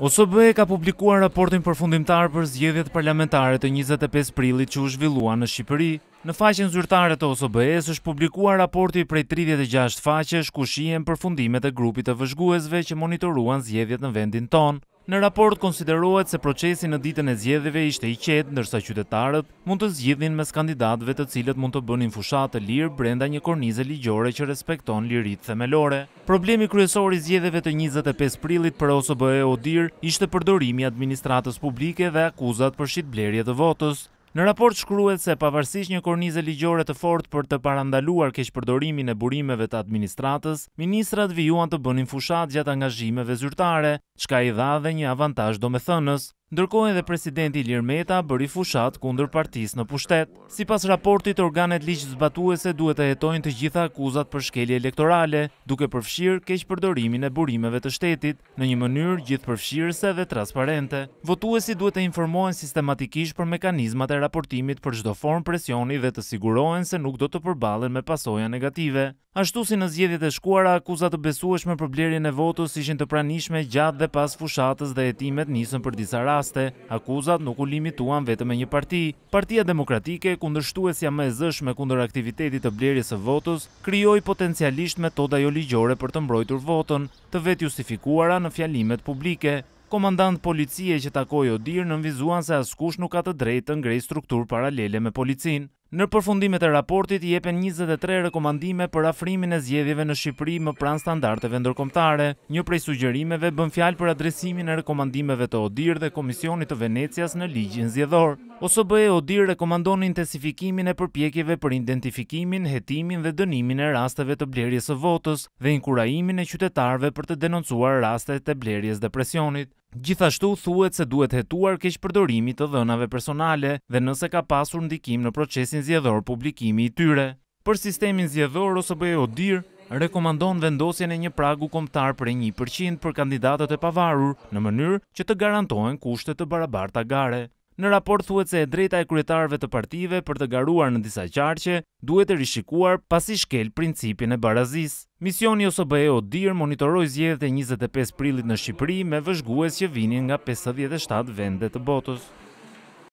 OSB ka publikuar raportin përfundimtar për zgjedhjet parlamentare të 25 prillit që u zhvillua në Shqipëri. Në faqen zyrtare të Osobe s është publikuar raporti prej 36 faqesh ku shihen përfundimet e grupit të vëzhguesve që monitoruan zgjedhjet në vendin tonë. Në raport konsiderohet se procesi në ditën e zgjedhjeve ishte i qetë, ndërsa qytetarët mund të zgjidhin mes kandidatëve të cilët mund të bënin fushat të lirë brenda një kornize ligjore që respekton liritë themelore. Problemi kryesor i zgjedhjeve të 25 prillit për OSBE Odir ishte përdorimi administratës publike dhe akuzat për shitblerje të votës. Në raport shkruhet se pavarësisht një kornize ligjore të fortë për të parandaluar keqpërdorimin e burimeve të administratës, ministrat vijuan të bënin fushat gjatë angazhimeve zyrtare, çka i dha dhe një avantazh domethënës ndërkohë edhe presidenti Ilir Meta bëri fushat kundër partisë në pushtet. Sipas raportit, organet ligjë zbatuese duhet të hetojnë të gjitha akuzat për shkelje elektorale, duke përfshirë keq përdorimin e burimeve të shtetit në një mënyrë gjithpërfshirëse dhe transparente. Votuesit duhet të informohen sistematikisht për mekanizmat e raportimit për çdo formë presioni dhe të sigurohen se nuk do të përballen me pasoja negative. Ashtu si në zgjedhjet e shkuara, akuzat të besueshme për blerjen e votës ishin të pranishme gjatë dhe pas fushatës dhe hetimet nisën për disa raste. Akuzat nuk u limituan vetëm me një parti. Partia Demokratike, kundërshtuesja më e zëshme kundër aktivitetit të blerjes së votës, krijoi potencialisht metoda jo ligjore për të mbrojtur votën, të vet justifikuara në fjalimet publike. Komandant policie që takoi Odir nënvizuan se askush nuk ka të drejtë të ngrejë struktur paralele me policinë. Në përfundimet e raportit, jepen 23 rekomandime për afrimin e zjedhjeve në Shqipëri më pran standarteve ndërkomtare. Një prej sugjerimeve bën fjalë për adresimin e rekomandimeve të Odir dhe Komisionit të Venecias në Ligjin Zjedhor. Oso bëhe Odir rekomandon intensifikimin e përpjekjeve për identifikimin, hetimin dhe dënimin e rasteve të blerjes e votës dhe inkuraimin e qytetarve për të denoncuar rastet të blerjes dhe presionit. Gjithashtu thuhet se duhet hetuar keq përdorimi të dhënave personale dhe nëse ka pasur ndikim në procesin zgjedhor publikimi i tyre. Për sistemin zgjedhor ose BEODIR rekomandon vendosjen e një pragu kombëtar për 1% për kandidatët e pavarur në mënyrë që të garantohen kushte të barabarta gare. Në raport thuhet se e drejta e kryetarëve të partive për të garuar në disa qarqe duhet të rishikuar pasi shkel principin e barazisë. Misioni OSBE-u Dir monitoroi zgjedhjet e 25 prillit në Shqipëri me vëzhgues që vinin nga 57 vende të botës.